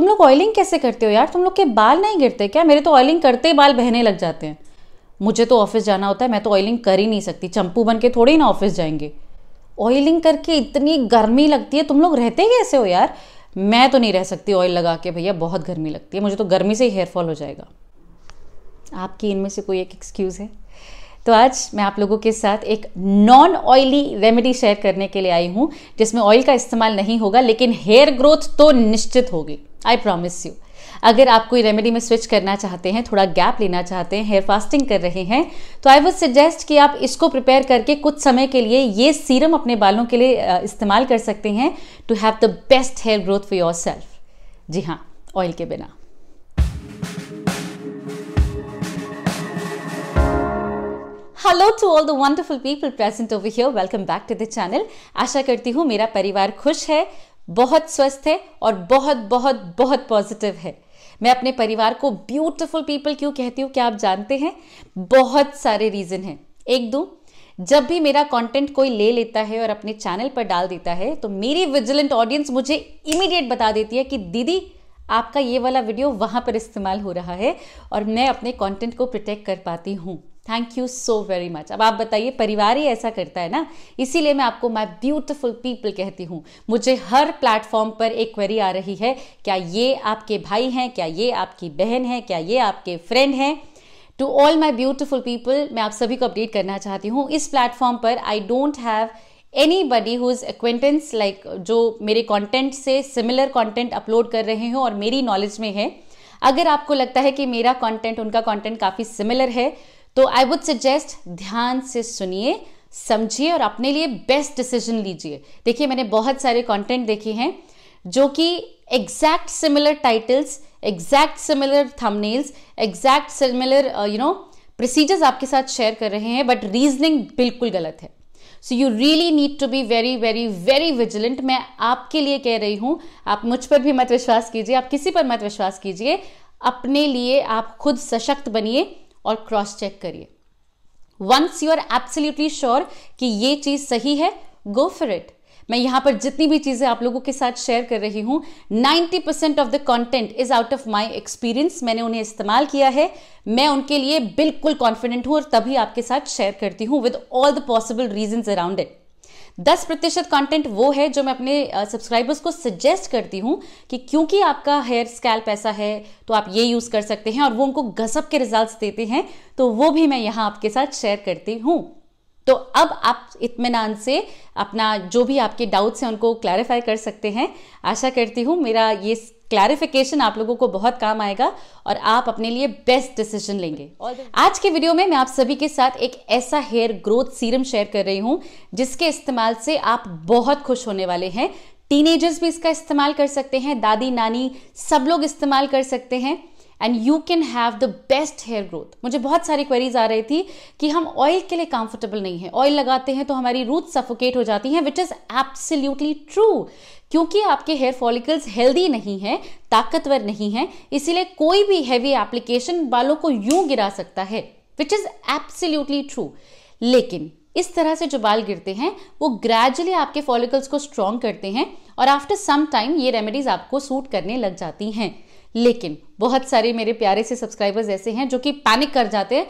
तुम लोग ऑयलिंग कैसे करते हो यार तुम लोग के बाल नहीं गिरते क्या मेरे तो ऑयलिंग करते ही बाल बहने लग जाते हैं मुझे तो ऑफिस जाना होता है मैं तो ऑयलिंग कर ही नहीं सकती चंपू बन के थोड़े ही ना ऑफिस जाएंगे ऑयलिंग करके इतनी गर्मी लगती है तुम लोग रहते कैसे हो यार मैं तो नहीं रह सकती ऑयल लगा के भैया बहुत गर्मी लगती है मुझे तो गर्मी से ही हेयर फॉल हो जाएगा आपकी इनमें से कोई एक एक्सक्यूज़ है तो आज मैं आप लोगों के साथ एक नॉन ऑयली रेमेडी शेयर करने के लिए आई हूँ जिसमें ऑयल का इस्तेमाल नहीं होगा लेकिन हेयर ग्रोथ तो निश्चित होगी आई प्रॉमिस यू अगर आप कोई रेमेडी में स्विच करना चाहते हैं थोड़ा गैप लेना चाहते हैं हेयर फास्टिंग कर रहे हैं तो आई वुड सजेस्ट कि आप इसको प्रिपेयर करके कुछ समय के लिए ये सीरम अपने बालों के लिए इस्तेमाल कर सकते हैं to have the best hair growth for yourself जी हाँ ऑयल के बिना hello to all the wonderful people present over here welcome back to the channel आशा करती हूँ मेरा परिवार खुश है बहुत स्वस्थ है और बहुत बहुत बहुत पॉजिटिव है मैं अपने परिवार को ब्यूटिफुल पीपल क्यों कहती हूँ क्या आप जानते हैं बहुत सारे रीज़न हैं एक दो जब भी मेरा कंटेंट कोई ले लेता है और अपने चैनल पर डाल देता है तो मेरी विजिलेंट ऑडियंस मुझे इमीडिएट बता देती है कि दीदी आपका ये वाला वीडियो वहाँ पर इस्तेमाल हो रहा है और मैं अपने कंटेंट को प्रोटेक्ट कर पाती हूँ thank you so very much अब आप बताइए परिवार ही ऐसा करता है ना इसीलिए मैं आपको माई ब्यूटिफुल पीपल कहती हूँ मुझे हर प्लेटफॉर्म पर एक क्वेरी आ रही है क्या ये आपके भाई हैं क्या ये आपकी बहन है क्या ये आपके फ्रेंड हैं to all my beautiful people मैं आप सभी को अपडेट करना चाहती हूँ इस प्लेटफॉर्म पर I don't have anybody is acquaintance like जो मेरे कॉन्टेंट से सिमिलर कॉन्टेंट अपलोड कर रहे हो और मेरी नॉलेज में है अगर आपको लगता है कि मेरा कॉन्टेंट उनका कॉन्टेंट काफ़ी सिमिलर है तो आई वुड सजेस्ट ध्यान से सुनिए समझिए और अपने लिए बेस्ट डिसीजन लीजिए देखिए मैंने बहुत सारे कंटेंट देखे हैं जो कि exact similar titles exact similar thumbnails exact similar you know procedures आपके साथ शेयर कर रहे हैं बट रीजनिंग बिल्कुल गलत है so you really need to be very very very vigilant मैं आपके लिए कह रही हूं आप मुझ पर भी मत विश्वास कीजिए आप किसी पर मत विश्वास कीजिए अपने लिए आप खुद सशक्त बनिए और क्रॉस चेक करिए once you are absolutely sure कि ये चीज़ सही है गो फॉर इट मैं यहां पर जितनी भी चीज़ें आप लोगों के साथ शेयर कर रही हूं 90% percent of the content is out of my experience मैंने उन्हें इस्तेमाल किया है मैं उनके लिए बिल्कुल कॉन्फिडेंट हूँ और तभी आपके साथ शेयर करती हूँ with all the possible reason around it दस प्रतिशत कॉन्टेंट वो है जो मैं अपने सब्सक्राइबर्स को सजेस्ट करती हूँ कि क्योंकि आपका हेयर स्कैल्प ऐसा है तो आप ये यूज़ कर सकते हैं और वो उनको गजब के रिजल्ट देते हैं तो वो भी मैं यहाँ आपके साथ शेयर करती हूँ तो अब आप इतमान से अपना जो भी आपके डाउट्स हैं उनको क्लैरिफाई कर सकते हैं आशा करती हूँ मेरा ये क्लैरिफिकेशन आप लोगों को बहुत काम आएगा और आप अपने लिए बेस्ट डिसीजन लेंगे आज के वीडियो में मैं आप सभी के साथ एक ऐसा हेयर ग्रोथ सीरम शेयर कर रही हूं जिसके इस्तेमाल से आप बहुत खुश होने वाले हैं टीनेजर्स भी इसका इस्तेमाल कर सकते हैं दादी नानी सब लोग इस्तेमाल कर सकते हैं and you can have the best hair growth मुझे बहुत सारी क्वेरीज आ रही थी कि हम ऑयल के लिए कंफर्टेबल नहीं है ऑयल लगाते हैं तो हमारी रूथ सफोकेट हो जाती है विच इज़ एब्सोल्युटली ट्रू क्योंकि आपके हेयर फॉलिकल्स हेल्दी नहीं है ताकतवर नहीं है इसीलिए कोई भी हैवी एप्लीकेशन बालों को यूं गिरा सकता है विच इज़ एब्सोल्युटली ट्रू लेकिन इस तरह से जो बाल गिरते हैं वो ग्रेजुअली आपके फॉलिकल्स को स्ट्रॉन्ग करते हैं और आफ्टर सम टाइम ये रेमेडीज आपको सूट करने लग जाती हैं लेकिन बहुत सारे मेरे प्यारे से सब्सक्राइबर्स ऐसे हैं जो कि पैनिक कर जाते हैं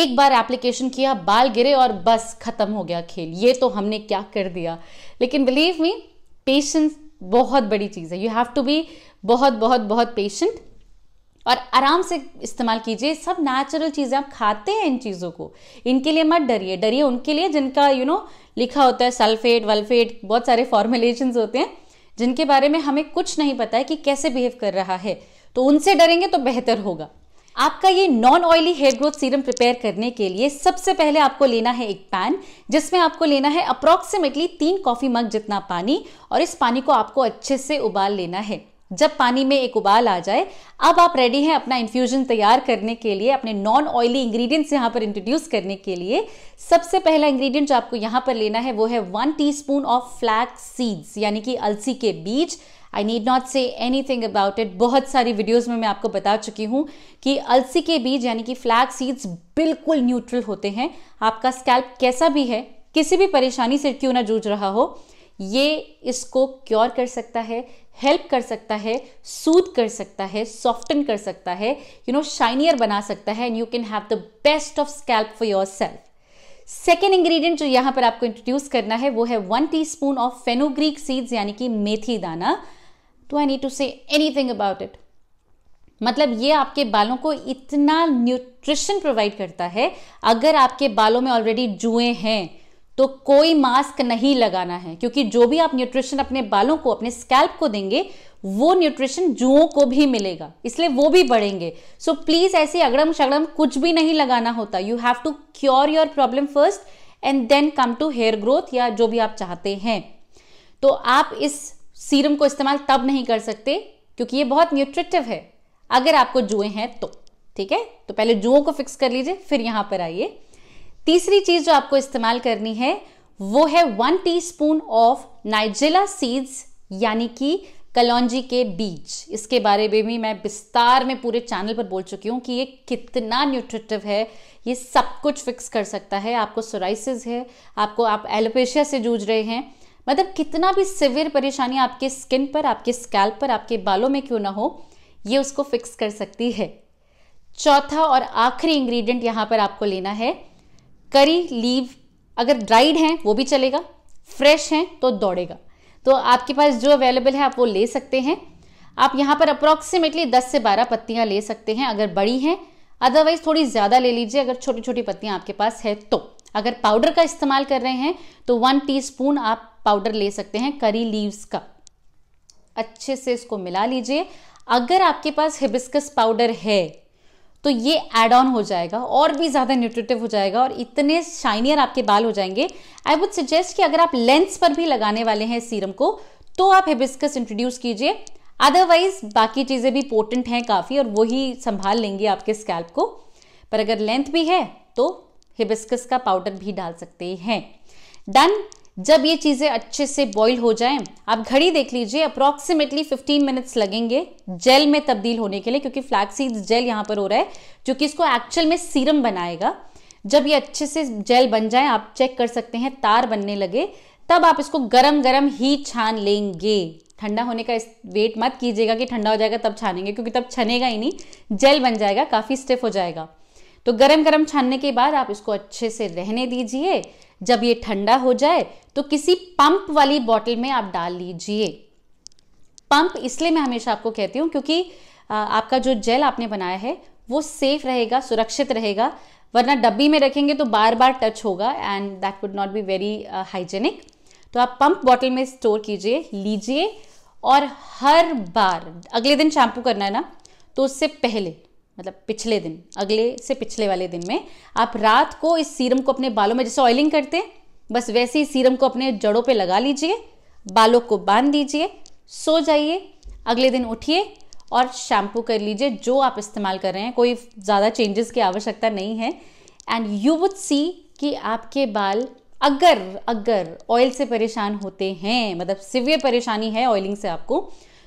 एक बार एप्लीकेशन किया बाल गिरे और बस ख़त्म हो गया खेल ये तो हमने क्या कर दिया लेकिन बिलीव मी पेशेंस बहुत बड़ी चीज़ है यू हैव टू बी बहुत बहुत बहुत पेशेंट और आराम से इस्तेमाल कीजिए सब नेचुरल चीज़ें आप खाते हैं इन चीज़ों को इनके लिए मत डरिए डरिए उनके लिए जिनका यू you नो know, लिखा होता है सल्फेट वल्फेट बहुत सारे फॉर्मुलेशन होते हैं जिनके बारे में हमें कुछ नहीं पता है कि कैसे बिहेव कर रहा है तो उनसे डरेंगे तो बेहतर होगा आपका ये non oily hair growth serum prepare करने के लिए सबसे पहले आपको लेना है एक पैन जिसमें आपको लेना है अप्रोक्सीमेटली तीन कॉफी मग जितना पानी और इस पानी को आपको अच्छे से उबाल लेना है जब पानी में एक उबाल आ जाए अब आप रेडी हैं अपना इन्फ्यूजन तैयार करने के लिए अपने नॉन ऑयली इंग्रेडिएंट्स यहाँ पर इंट्रोड्यूस करने के लिए सबसे पहला इंग्रेडिएंट जो आपको यहाँ पर लेना है वो है one teaspoon of flax seeds यानी कि अलसी के बीज I need not say anything about it बहुत सारी वीडियोज़ में मैं आपको बता चुकी हूँ कि अलसी के बीज यानी कि फ्लैग सीड्स बिल्कुल न्यूट्रल होते हैं आपका स्कैल्प कैसा भी है किसी भी परेशानी से क्यों ना जूझ रहा हो ये इसको क्योर कर सकता है हेल्प कर सकता है सूद कर सकता है सॉफ्टन कर सकता है यू नो शाइनियर बना सकता है and you can have the best of scalp for yourself second ingredient जो यहाँ पर आपको इंट्रोड्यूस करना है वो है one teaspoon of fenugreek seeds यानी कि मेथी दाना do I need to say anything about it मतलब ये आपके बालों को इतना न्यूट्रिशन प्रोवाइड करता है अगर आपके बालों में ऑलरेडी जुए हैं तो कोई मास्क नहीं लगाना है क्योंकि जो भी आप न्यूट्रिशन अपने बालों को अपने स्कैल्प को देंगे वो न्यूट्रिशन जुओं को भी मिलेगा इसलिए वो भी बढ़ेंगे सो so, प्लीज ऐसे अगड़म शगड़म कुछ भी नहीं लगाना होता you have to cure your problem first and then come to hair growth या जो भी आप चाहते हैं तो आप इस सीरम को इस्तेमाल तब नहीं कर सकते क्योंकि ये बहुत न्यूट्रिटिव है अगर आपको जुए हैं तो ठीक है तो पहले जुओं को फिक्स कर लीजिए फिर यहाँ पर आइए तीसरी चीज़ जो आपको इस्तेमाल करनी है वो है one teaspoon of nigella seeds यानी कि कलौजी के बीज इसके बारे में भी मैं विस्तार में पूरे चैनल पर बोल चुकी हूँ कि ये कितना न्यूट्रिटिव है ये सब कुछ फिक्स कर सकता है आपको सोराइसिस है आपको आप एलोपेशिया से जूझ रहे हैं मतलब कितना भी सिवियर परेशानी आपके स्किन पर आपके स्कैल्प पर आपके बालों में क्यों ना हो ये उसको फिक्स कर सकती है चौथा और आखिरी इंग्रेडिएंट यहाँ पर आपको लेना है करी लीव अगर ड्राइड हैं वो भी चलेगा फ्रेश हैं तो दौड़ेगा तो आपके पास जो अवेलेबल है आप वो ले सकते हैं आप यहाँ पर अप्रॉक्सीमेटली 10 से 12 पत्तियाँ ले सकते हैं अगर बड़ी हैं अदरवाइज थोड़ी ज़्यादा ले लीजिए अगर छोटी छोटी पत्तियाँ आपके पास है तो अगर पाउडर का इस्तेमाल कर रहे हैं तो वन टीस्पून आप पाउडर ले सकते हैं करी लीव्स का अच्छे से इसको मिला लीजिए अगर आपके पास हिबिस्कस पाउडर है तो ये एड ऑन हो जाएगा और भी ज़्यादा न्यूट्रिटिव हो जाएगा और इतने शाइनियर आपके बाल हो जाएंगे आई वुड सजेस्ट कि अगर आप लेंस पर भी लगाने वाले हैं सीरम को तो आप हिबिस्कस इंट्रोड्यूस कीजिए अदरवाइज बाकी चीज़ें भी पोटेंट हैं काफ़ी और वही संभाल लेंगे आपके स्कैल्प को पर अगर लेंथ भी है तो हिबिस्कस का पाउडर भी डाल सकते हैं डन जब ये चीज़ें अच्छे से बॉईल हो जाएं आप घड़ी देख लीजिए अप्रॉक्सीमेटली 15 मिनट्स लगेंगे जेल में तब्दील होने के लिए क्योंकि फ्लैक्सीड जेल यहाँ पर हो रहा है जो कि इसको एक्चुअल में सीरम बनाएगा जब ये अच्छे से जेल बन जाए आप चेक कर सकते हैं तार बनने लगे तब आप इसको गरम गरम ही छान लेंगे ठंडा होने का इस वेट मत कीजिएगा कि ठंडा हो जाएगा तब छानेंगे क्योंकि तब छनेगा ही नहीं जेल बन जाएगा काफ़ी स्टिफ हो जाएगा तो गरम गरम छानने के बाद आप इसको अच्छे से रहने दीजिए जब ये ठंडा हो जाए तो किसी पंप वाली बॉटल में आप डाल लीजिए पंप इसलिए मैं हमेशा आपको कहती हूँ क्योंकि आपका जो जेल आपने बनाया है वो सेफ रहेगा सुरक्षित रहेगा वरना डब्बी में रखेंगे तो बार बार टच होगा and that would not be very hygienic तो आप पंप बॉटल में स्टोर कीजिए लीजिए और हर बार अगले दिन शैम्पू करना है ना तो उससे पहले मतलब पिछले दिन अगले से पिछले वाले दिन में आप रात को इस सीरम को अपने बालों में जैसे ऑयलिंग करते हैं बस वैसे ही सीरम को अपने जड़ों पे लगा लीजिए बालों को बांध दीजिए सो जाइए अगले दिन उठिए और शैम्पू कर लीजिए जो आप इस्तेमाल कर रहे हैं कोई ज़्यादा चेंजेस की आवश्यकता नहीं है एंड यू वुड सी कि आपके बाल अगर अगर ऑयल से परेशान होते हैं मतलब सिवियर परेशानी है ऑयलिंग से आपको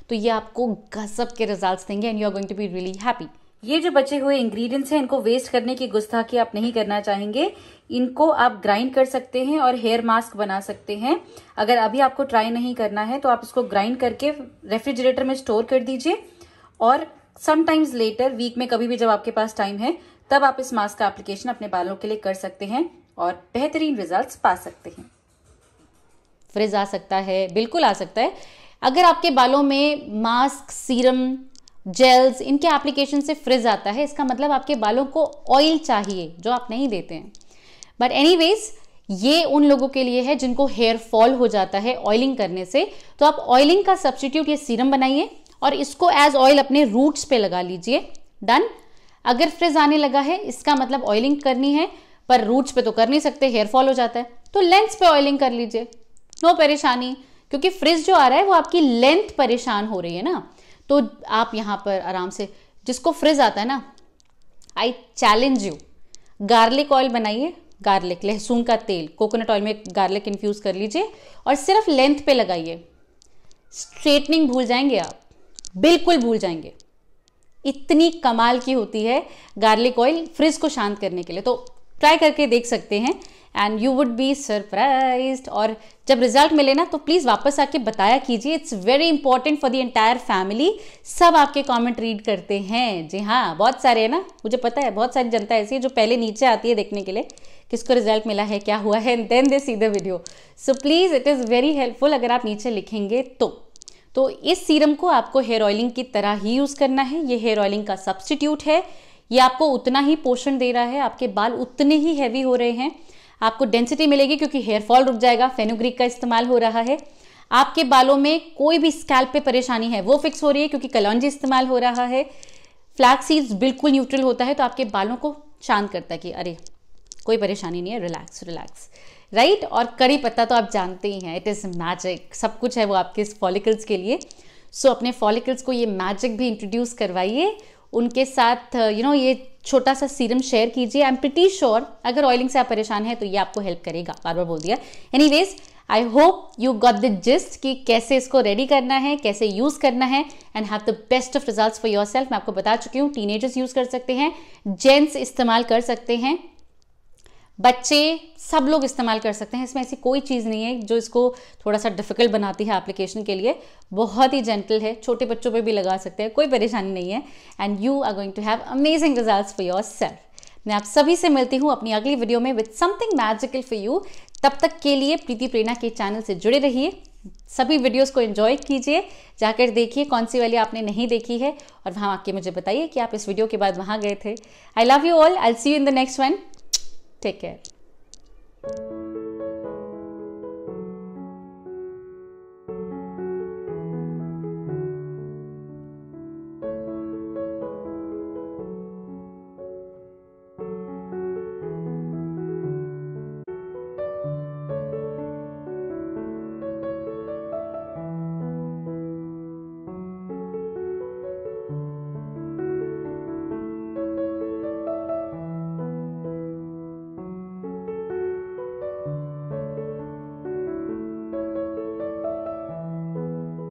तो ये आपको गजब के रिजल्ट्स देंगे and you are going to be really happy ये जो बचे हुए इंग्रेडिएंट्स हैं इनको वेस्ट करने की गुस्ताखी आप नहीं करना चाहेंगे इनको आप ग्राइंड कर सकते हैं और हेयर मास्क बना सकते हैं अगर अभी आपको ट्राई नहीं करना है तो आप इसको ग्राइंड करके रेफ्रिजरेटर में स्टोर कर दीजिए और समटाइम्स लेटर वीक में कभी भी जब आपके पास टाइम है तब आप इस मास्क का एप्लीकेशन अपने बालों के लिए कर सकते हैं और बेहतरीन रिजल्ट पा सकते हैं फ्रिज आ सकता है बिल्कुल आ सकता है अगर आपके बालों में मास्क सीरम जेल्स इनके एप्लीकेशन से फ्रिज आता है इसका मतलब आपके बालों को ऑयल चाहिए जो आप नहीं देते हैं बट एनी ये उन लोगों के लिए है जिनको हेयर फॉल हो जाता है ऑयलिंग करने से तो आप ऑयलिंग का सब्सटीट्यूट ये सीरम बनाइए और इसको एज ऑयल अपने रूट्स पे लगा लीजिए डन अगर फ्रिज आने लगा है इसका मतलब ऑयलिंग करनी है पर रूट्स पे तो कर नहीं सकते हेयर फॉल हो जाता है तो लेंथ पे ऑयलिंग कर लीजिए नो परेशानी क्योंकि फ्रिज जो आ रहा है वो आपकी लेंथ परेशान हो रही है ना तो आप यहाँ पर आराम से जिसको फ्रिज आता है ना I challenge you garlic oil बनाइए गार्लिक लहसुन का तेल कोकोनट ऑयल में गार्लिक इन्फ्यूज़ कर लीजिए और सिर्फ लेंथ पे लगाइए स्ट्रेटनिंग भूल जाएंगे आप बिल्कुल भूल जाएंगे इतनी कमाल की होती है गार्लिक ऑयल फ्रिज को शांत करने के लिए तो ट्राई करके देख सकते हैं and you would be surprise और जब रिजल्ट मिले ना तो प्लीज़ वापस आके बताया कीजिए it's very important for the entire family सब आपके कॉमेंट रीड करते हैं जी हाँ बहुत सारे है ना मुझे पता है बहुत सारी जनता ऐसी है जो पहले नीचे आती है देखने के लिए किसको रिजल्ट मिला है क्या हुआ है and then they see the video so please it is very helpful अगर आप नीचे लिखेंगे तो तो इस सीरम को आपको हेयर ऑयलिंग की तरह ही यूज़ करना है ये हेयर ऑयलिंग का सब्सटीट्यूट है ये आपको उतना ही पोषण दे रहा है आपके बाल उतने ही हैवी हो रहे हैं आपको डेंसिटी मिलेगी क्योंकि हेयर फॉल रुक जाएगा फेनोग्रिक का इस्तेमाल हो रहा है आपके बालों में कोई भी स्कैल्प पे परेशानी है वो फिक्स हो रही है क्योंकि कलौजी इस्तेमाल हो रहा है फ्लैक्स सीड्स बिल्कुल न्यूट्रल होता है तो आपके बालों को शांत करता है कि अरे कोई परेशानी नहीं है रिलैक्स रिलैक्स राइट और करी पत्ता तो आप जानते ही हैं इट इज़ मैजिक सब कुछ है वो आपके इस फॉलिकल्स के लिए सो so, अपने फॉलिकल्स को ये मैजिक भी इंट्रोड्यूस करवाइए उनके साथ यू you नो know, ये छोटा सा सीरम शेयर कीजिए आई एम प्रिटी श्योर अगर ऑयलिंग से आप परेशान हैं तो ये आपको हेल्प करेगा बार बार बोल दिया anyways I hope you got the gist कि कैसे इसको रेडी करना है कैसे यूज़ करना है and have the best of result for yourself मैं आपको बता चुकी हूँ टीनेजर्स यूज़ कर सकते हैं जेंट्स इस्तेमाल कर सकते हैं बच्चे सब लोग इस्तेमाल कर सकते हैं इसमें ऐसी कोई चीज़ नहीं है जो इसको थोड़ा सा डिफ़िकल्ट बनाती है एप्लीकेशन के लिए बहुत ही जेंटल है छोटे बच्चों पे भी लगा सकते हैं कोई परेशानी नहीं है and you are going to have amazing result for yourself मैं आप सभी से मिलती हूँ अपनी अगली वीडियो में with something magical for you तब तक के लिए प्रीति प्रेरणा के चैनल से जुड़े रहिए सभी वीडियोस को एंजॉय कीजिए जाकर देखिए कौन सी वाली आपने नहीं देखी है और वहाँ आके मुझे बताइए कि आप इस वीडियो के बाद वहाँ गए थे I love you all I see you in the next one Take care.